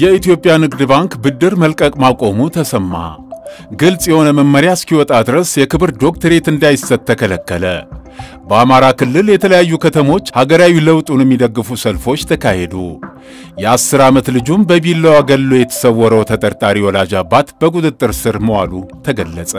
የኢትዮጵያ ንግድ ባንክ ብድር መልቀቅ ማቆሙ ተሰማ። ግልጽ የሆነ መመሪያ እስኪወጣ ድረስ የክብር ዶክትሬት እንዳይሰጥ ተከለከለ። በአማራ ክልል የተለያዩ ከተሞች ሀገራዊ ለውጡን የሚደግፉ ሰልፎች ተካሄዱ። የአስር ዓመት ልጁም በቢላዋ ገሎ የተሰወረው ተጠርጣሪ ወላጅ አባት በቁጥጥር ስር መዋሉ ተገለጸ።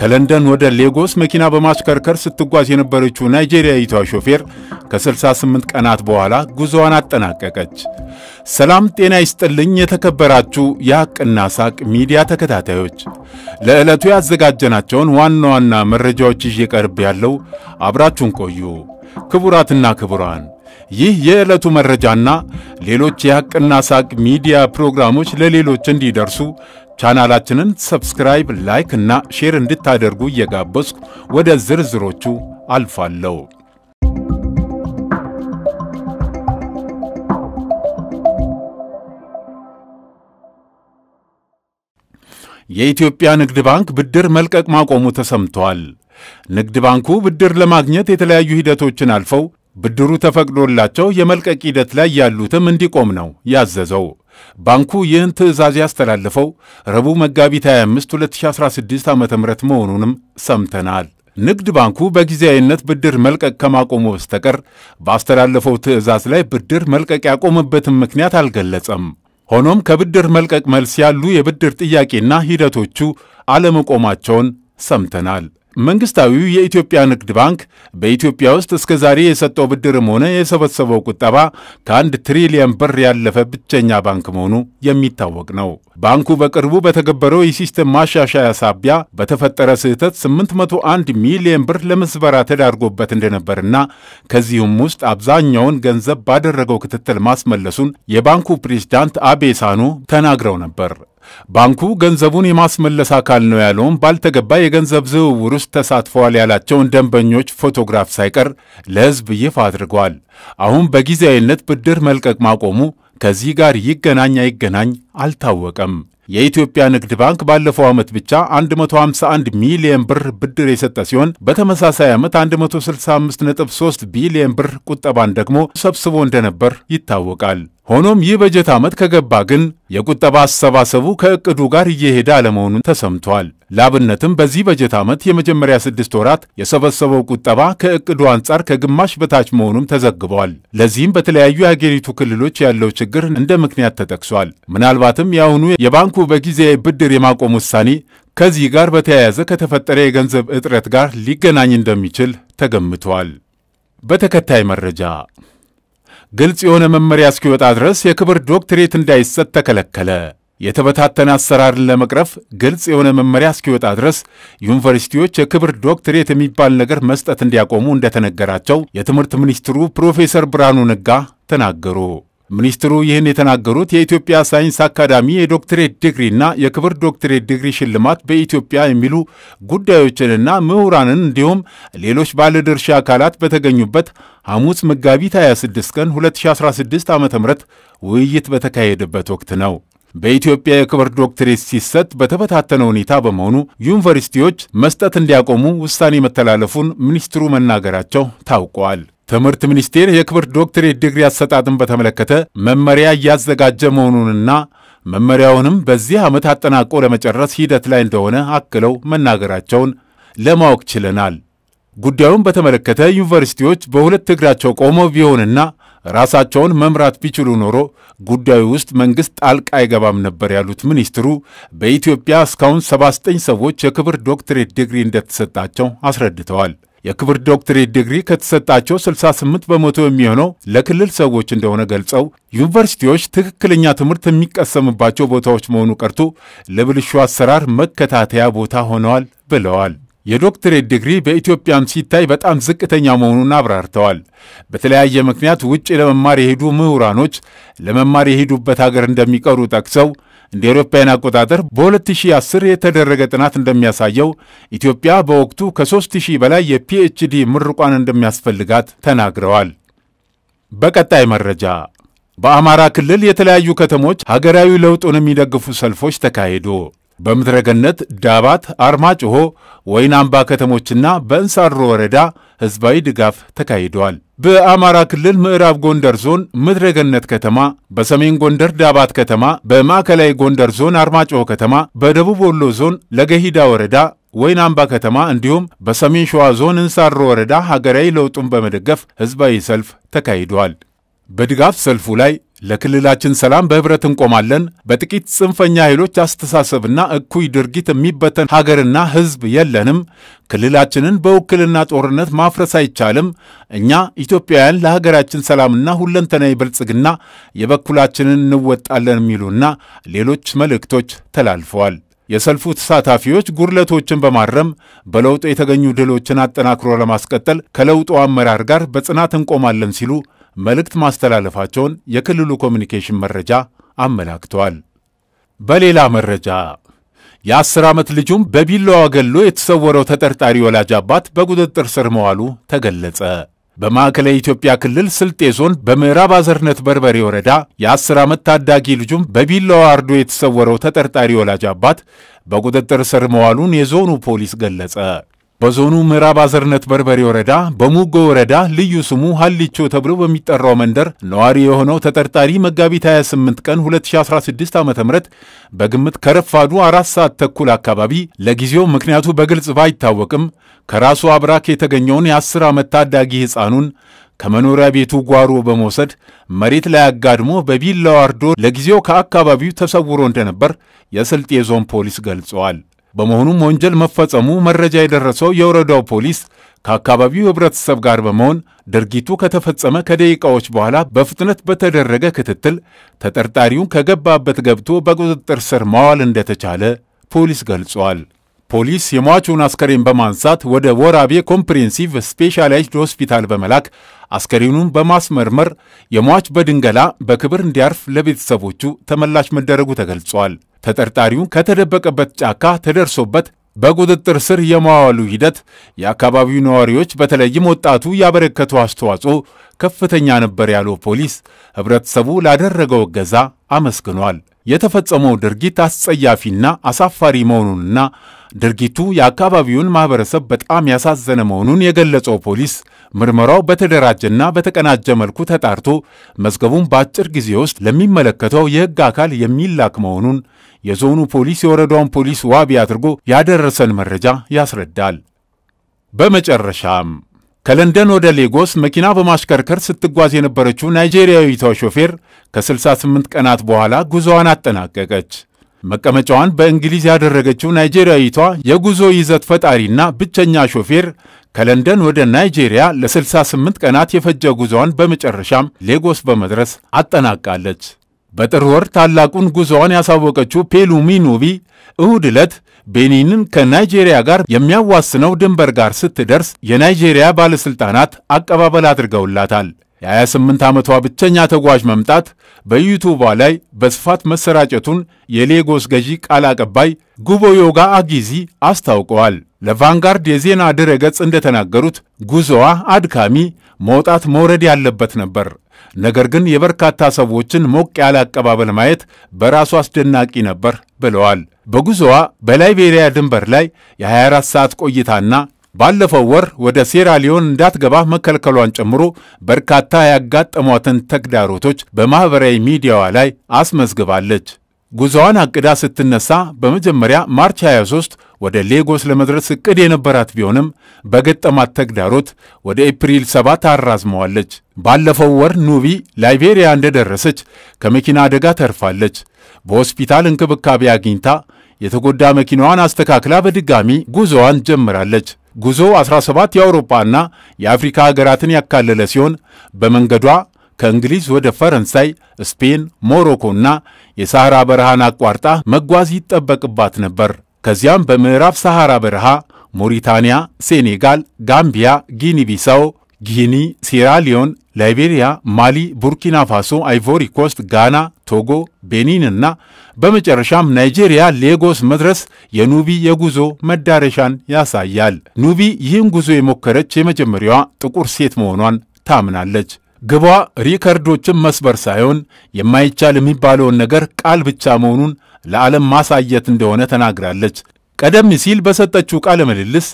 ከለንደን ወደ ሌጎስ መኪና በማሽከርከር ስትጓዝ የነበረችው ናይጄሪያዊቷ ሾፌር ከ68 ቀናት በኋላ ጉዞዋን አጠናቀቀች። ሰላም ጤና ይስጥልኝ። የተከበራችሁ የሐቅና ሳቅ ሚዲያ ተከታታዮች ለዕለቱ ያዘጋጀናቸውን ዋና ዋና መረጃዎች ይዤ ቀርብ ያለው አብራችሁን ቆዩ። ክቡራትና ክቡራን ይህ የዕለቱ መረጃና ሌሎች የሐቅና ሳቅ ሚዲያ ፕሮግራሞች ለሌሎች እንዲደርሱ ቻናላችንን ሰብስክራይብ፣ ላይክ እና ሼር እንድታደርጉ እየጋበዝኩ ወደ ዝርዝሮቹ አልፋለሁ። የኢትዮጵያ ንግድ ባንክ ብድር መልቀቅ ማቆሙ ተሰምቷል። ንግድ ባንኩ ብድር ለማግኘት የተለያዩ ሂደቶችን አልፈው ብድሩ ተፈቅዶላቸው የመልቀቅ ሂደት ላይ ያሉትም እንዲቆም ነው ያዘዘው። ባንኩ ይህን ትዕዛዝ ያስተላለፈው ረቡዕ መጋቢት 25 2016 ዓ ም መሆኑንም ሰምተናል። ንግድ ባንኩ በጊዜያዊነት ብድር መልቀቅ ከማቆሙ በስተቀር ባስተላለፈው ትዕዛዝ ላይ ብድር መልቀቅ ያቆመበትን ምክንያት አልገለጸም። ሆኖም ከብድር መልቀቅ መልስ ያሉ የብድር ጥያቄና ሂደቶቹ አለመቆማቸውን ሰምተናል። መንግስታዊው የኢትዮጵያ ንግድ ባንክ በኢትዮጵያ ውስጥ እስከ ዛሬ የሰጠው ብድርም ሆነ የሰበሰበው ቁጠባ ከአንድ ትሪሊየን ብር ያለፈ ብቸኛ ባንክ መሆኑ የሚታወቅ ነው። ባንኩ በቅርቡ በተገበረው የሲስተም ማሻሻያ ሳቢያ በተፈጠረ ስህተት 801 ሚሊየን ብር ለመስበራ ተዳርጎበት እንደነበርና ከዚሁም ውስጥ አብዛኛውን ገንዘብ ባደረገው ክትትል ማስመለሱን የባንኩ ፕሬዝዳንት አቤ ሳኖ ተናግረው ነበር። ባንኩ ገንዘቡን የማስመለስ አካል ነው ያለውም ባልተገባ የገንዘብ ዝውውር ውስጥ ተሳትፈዋል ያላቸውን ደንበኞች ፎቶግራፍ ሳይቀር ለሕዝብ ይፋ አድርገዋል። አሁን በጊዜያዊነት ብድር መልቀቅ ማቆሙ ከዚህ ጋር ይገናኝ አይገናኝ አልታወቀም። የኢትዮጵያ ንግድ ባንክ ባለፈው ዓመት ብቻ 151 ሚሊየን ብር ብድር የሰጠ ሲሆን በተመሳሳይ ዓመት 165.3 ቢሊየን ብር ቁጠባን ደግሞ ሰብስቦ እንደነበር ይታወቃል። ሆኖም ይህ በጀት ዓመት ከገባ ግን የቁጠባ አሰባሰቡ ከእቅዱ ጋር እየሄደ አለመሆኑን ተሰምቷል። ላብነትም በዚህ በጀት ዓመት የመጀመሪያ ስድስት ወራት የሰበሰበው ቁጠባ ከእቅዱ አንጻር ከግማሽ በታች መሆኑም ተዘግቧል። ለዚህም በተለያዩ የሀገሪቱ ክልሎች ያለው ችግር እንደ ምክንያት ተጠቅሷል። ምናልባትም የአሁኑ የባንኩ በጊዜያዊ ብድር የማቆም ውሳኔ ከዚህ ጋር በተያያዘ ከተፈጠረ የገንዘብ እጥረት ጋር ሊገናኝ እንደሚችል ተገምቷል። በተከታይ መረጃ ግልጽ የሆነ መመሪያ እስኪወጣ ድረስ የክብር ዶክትሬት እንዳይሰጥ ተከለከለ። የተበታተነ አሰራርን ለመቅረፍ ግልጽ የሆነ መመሪያ እስኪወጣ ድረስ ዩኒቨርሲቲዎች የክብር ዶክትሬት የሚባል ነገር መስጠት እንዲያቆሙ እንደተነገራቸው የትምህርት ሚኒስትሩ ፕሮፌሰር ብርሃኑ ነጋ ተናገሩ። ሚኒስትሩ ይህን የተናገሩት የኢትዮጵያ ሳይንስ አካዳሚ የዶክትሬት ዲግሪና የክብር ዶክትሬት ዲግሪ ሽልማት በኢትዮጵያ የሚሉ ጉዳዮችንና ምሁራንን እንዲሁም ሌሎች ባለድርሻ አካላት በተገኙበት ሐሙስ መጋቢት 26 ቀን 2016 ዓ ም ውይይት በተካሄደበት ወቅት ነው። በኢትዮጵያ የክብር ዶክትሬት ሲሰጥ በተበታተነ ሁኔታ በመሆኑ ዩኒቨርሲቲዎች መስጠት እንዲያቆሙ ውሳኔ መተላለፉን ሚኒስትሩ መናገራቸው ታውቋል። ትምህርት ሚኒስቴር የክብር ዶክትሬት ዲግሪ አሰጣጥን በተመለከተ መመሪያ እያዘጋጀ መሆኑንና መመሪያውንም በዚህ ዓመት አጠናቆ ለመጨረስ ሂደት ላይ እንደሆነ አክለው መናገራቸውን ለማወቅ ችለናል። ጉዳዩን በተመለከተ ዩኒቨርሲቲዎች በሁለት እግራቸው ቆመው ቢሆንና ራሳቸውን መምራት ቢችሉ ኖሮ ጉዳዩ ውስጥ መንግሥት ጣልቃ አይገባም ነበር ያሉት ሚኒስትሩ በኢትዮጵያ እስካሁን 79 ሰዎች የክብር ዶክትሬት ዲግሪ እንደተሰጣቸው አስረድተዋል። የክብር ዶክትሬት ዲግሪ ከተሰጣቸው 68 በመቶ የሚሆነው ለክልል ሰዎች እንደሆነ ገልጸው ዩኒቨርሲቲዎች ትክክለኛ ትምህርት የሚቀሰምባቸው ቦታዎች መሆኑ ቀርቶ ለብልሹ አሰራር መከታተያ ቦታ ሆነዋል ብለዋል። የዶክትሬት ዲግሪ በኢትዮጵያም ሲታይ በጣም ዝቅተኛ መሆኑን አብራርተዋል። በተለያየ ምክንያት ውጭ ለመማር የሄዱ ምሁራኖች ለመማር የሄዱበት ሀገር እንደሚቀሩ ጠቅሰው እንደ አውሮፓውያን አቆጣጠር በ2010 የተደረገ ጥናት እንደሚያሳየው ኢትዮጵያ በወቅቱ ከ3000 በላይ የፒኤችዲ ምርቋን እንደሚያስፈልጋት ተናግረዋል። በቀጣይ መረጃ በአማራ ክልል የተለያዩ ከተሞች ሀገራዊ ለውጡን የሚደግፉ ሰልፎች ተካሄዱ። በምድረገነት፣ ዳባት፣ አርማጭሆ፣ ወይን አምባ ከተሞችና በእንሳሮ ወረዳ ሕዝባዊ ድጋፍ ተካሂደዋል። በአማራ ክልል ምዕራብ ጎንደር ዞን ምድረገነት ከተማ፣ በሰሜን ጎንደር ዳባት ከተማ፣ በማዕከላዊ ጎንደር ዞን አርማጭሆ ከተማ፣ በደቡብ ወሎ ዞን ለገሂዳ ወረዳ ወይን አምባ ከተማ እንዲሁም በሰሜን ሸዋ ዞን እንሳሮ ወረዳ ሀገራዊ ለውጡን በመደገፍ ሕዝባዊ ሰልፍ ተካሂደዋል። በድጋፍ ሰልፉ ላይ ለክልላችን ሰላም በህብረት እንቆማለን። በጥቂት ጽንፈኛ ኃይሎች አስተሳሰብና እኩይ ድርጊት የሚበተን ሀገርና ህዝብ የለንም። ክልላችንን በውክልና ጦርነት ማፍረስ አይቻልም። እኛ ኢትዮጵያውያን ለሀገራችን ሰላምና ሁለንተናዊ ብልጽግና የበኩላችንን እንወጣለን የሚሉና ሌሎች መልእክቶች ተላልፈዋል። የሰልፉ ተሳታፊዎች ጉድለቶችን በማረም በለውጡ የተገኙ ድሎችን አጠናክሮ ለማስቀጠል ከለውጡ አመራር ጋር በጽናት እንቆማለን ሲሉ መልእክት ማስተላለፋቸውን የክልሉ ኮሚኒኬሽን መረጃ አመላክተዋል። በሌላ መረጃ የአስር ዓመት ልጁም በቢላዋ ገሎ የተሰወረው ተጠርጣሪ ወላጅ አባት በቁጥጥር ስር መዋሉ ተገለጸ። በማዕከላዊ ኢትዮጵያ ክልል ስልጤ ዞን በምዕራብ አዘርነት በርበሬ ወረዳ የአስር ዓመት ታዳጊ ልጁም በቢላዋ አርዶ የተሰወረው ተጠርጣሪ ወላጅ አባት በቁጥጥር ስር መዋሉን የዞኑ ፖሊስ ገለጸ። በዞኑ ምዕራብ አዘርነት በርበሬ ወረዳ በሙጎ ወረዳ ልዩ ስሙ ሀሊቾ ተብሎ በሚጠራው መንደር ነዋሪ የሆነው ተጠርጣሪ መጋቢት 28 ቀን 2016 ዓ ም በግምት ከረፋዱ አራት ሰዓት ተኩል አካባቢ ለጊዜው ምክንያቱ በግልጽ ባይታወቅም ከራሱ አብራክ የተገኘውን የ10 ዓመት ታዳጊ ሕፃኑን ከመኖሪያ ቤቱ ጓሮ በመውሰድ መሬት ላይ አጋድሞ በቢላዋ አርዶ ለጊዜው ከአካባቢው ተሰውሮ እንደነበር የስልጤ ዞን ፖሊስ ገልጸዋል። በመሆኑም ወንጀል መፈጸሙ መረጃ የደረሰው የወረዳው ፖሊስ ከአካባቢው ህብረተሰብ ጋር በመሆን ድርጊቱ ከተፈጸመ ከደቂቃዎች በኋላ በፍጥነት በተደረገ ክትትል ተጠርጣሪውን ከገባበት ገብቶ በቁጥጥር ስር ማዋል እንደተቻለ ፖሊስ ገልጿል። ፖሊስ የሟቹን አስከሬን በማንሳት ወደ ወራቤ ኮምፕሬንሲቭ ስፔሻላይዝድ ሆስፒታል በመላክ አስከሬኑን በማስመርመር የሟች በድንገላ በክብር እንዲያርፍ ለቤተሰቦቹ ተመላሽ መደረጉ ተገልጿል። ተጠርጣሪው ከተደበቀበት ጫካ ተደርሶበት በቁጥጥር ስር የማዋሉ ሂደት የአካባቢው ነዋሪዎች በተለይም ወጣቱ ያበረከቱ አስተዋጽኦ ከፍተኛ ነበር ያለው ፖሊስ ህብረተሰቡ ላደረገው እገዛ አመስግኗል። የተፈጸመው ድርጊት አስጸያፊና አሳፋሪ መሆኑንና ድርጊቱ የአካባቢውን ማህበረሰብ በጣም ያሳዘነ መሆኑን የገለጸው ፖሊስ ምርመራው በተደራጀና በተቀናጀ መልኩ ተጣርቶ መዝገቡን በአጭር ጊዜ ውስጥ ለሚመለከተው የህግ አካል የሚላክ መሆኑን የዞኑ ፖሊስ የወረዳውን ፖሊስ ዋቢ አድርጎ ያደረሰን መረጃ ያስረዳል። በመጨረሻም ከለንደን ወደ ሌጎስ መኪና በማሽከርከር ስትጓዝ የነበረችው ናይጄሪያዊቷ ሾፌር ከ68 ቀናት በኋላ ጉዞዋን አጠናቀቀች። መቀመጫዋን በእንግሊዝ ያደረገችው ናይጄሪያዊቷ የጉዞ ይዘት ፈጣሪና ብቸኛ ሾፌር ከለንደን ወደ ናይጄሪያ ለ68 ቀናት የፈጀ ጉዞዋን በመጨረሻም ሌጎስ በመድረስ አጠናቃለች። በጥር ወር ታላቁን ጉዞዋን ያሳወቀችው ፔሉሚኖቪ እሁድ ዕለት ቤኒንን ከናይጄሪያ ጋር የሚያዋስነው ድንበር ጋር ስትደርስ የናይጄሪያ ባለሥልጣናት አቀባበል አድርገውላታል። የ28 ዓመቷ ብቸኛ ተጓዥ መምጣት በዩቱቧ ላይ በስፋት መሰራጨቱን የሌጎስ ገዢ ቃል አቀባይ ጉቦዮጋ አጊዚ አስታውቀዋል። ለቫንጋርድ የዜና ድረገጽ እንደተናገሩት ጉዞዋ አድካሚ፣ መውጣት መውረድ ያለበት ነበር። ነገር ግን የበርካታ ሰዎችን ሞቅ ያለ አቀባበል ማየት በራሱ አስደናቂ ነበር ብለዋል። በጉዞዋ በላይቤሪያ ድንበር ላይ የ24 ሰዓት ቆይታና ባለፈው ወር ወደ ሴራሊዮን እንዳትገባ መከልከሏን ጨምሮ በርካታ ያጋጠሟትን ተግዳሮቶች በማኅበራዊ ሚዲያዋ ላይ አስመዝግባለች። ጉዞዋን አቅዳ ስትነሳ በመጀመሪያ ማርች 23 ወደ ሌጎስ ለመድረስ እቅድ የነበራት ቢሆንም በገጠማት ተግዳሮት ወደ ኤፕሪል 7 አራዝመዋለች። ባለፈው ወር ኑቢ ላይቤሪያ እንደደረሰች ከመኪና አደጋ ተርፋለች። በሆስፒታል እንክብካቤ አግኝታ የተጎዳ መኪናዋን አስተካክላ በድጋሚ ጉዞዋን ጀምራለች። ጉዞ 17 የአውሮፓና የአፍሪካ ሀገራትን ያካለለ ሲሆን በመንገዷ ከእንግሊዝ ወደ ፈረንሳይ፣ ስፔን፣ ሞሮኮና የሳሐራ በረሃን አቋርጣ መጓዝ ይጠበቅባት ነበር። ከዚያም በምዕራብ ሳሐራ በረሃ ሞሪታንያ፣ ሴኔጋል፣ ጋምቢያ፣ ጊኒቢሳው፣ ቢሳው፣ ጊኒ፣ ሲራሊዮን፣ ላይቤሪያ፣ ማሊ፣ ቡርኪና ፋሶ፣ አይቮሪ ኮስት፣ ጋና፣ ቶጎ፣ ቤኒን እና በመጨረሻም ናይጄሪያ ሌጎስ መድረስ የኑቢ የጉዞ መዳረሻን ያሳያል። ኑቢ ይህን ጉዞ የሞከረች የመጀመሪያዋ ጥቁር ሴት መሆኗን ታምናለች። ግቧ ሪከርዶችን መስበር ሳይሆን የማይቻል የሚባለውን ነገር ቃል ብቻ መሆኑን ለዓለም ማሳየት እንደሆነ ተናግራለች። ቀደም ሲል በሰጠችው ቃለ ምልልስ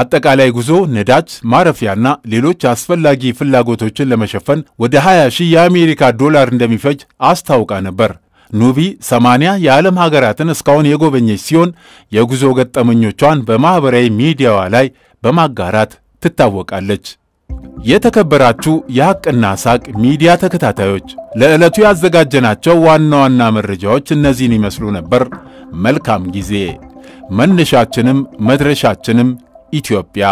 አጠቃላይ ጉዞ ነዳጅ፣ ማረፊያና ሌሎች አስፈላጊ ፍላጎቶችን ለመሸፈን ወደ 20 ሺህ የአሜሪካ ዶላር እንደሚፈጅ አስታውቃ ነበር። ኑቢ 80 የዓለም ሀገራትን እስካሁን የጎበኘች ሲሆን የጉዞ ገጠመኞቿን በማኅበራዊ ሚዲያዋ ላይ በማጋራት ትታወቃለች። የተከበራችሁ የሐቅና ሳቅ ሚዲያ ተከታታዮች ለዕለቱ ያዘጋጀናቸው ዋና ዋና መረጃዎች እነዚህን ይመስሉ ነበር። መልካም ጊዜ። መነሻችንም መድረሻችንም ኢትዮጵያ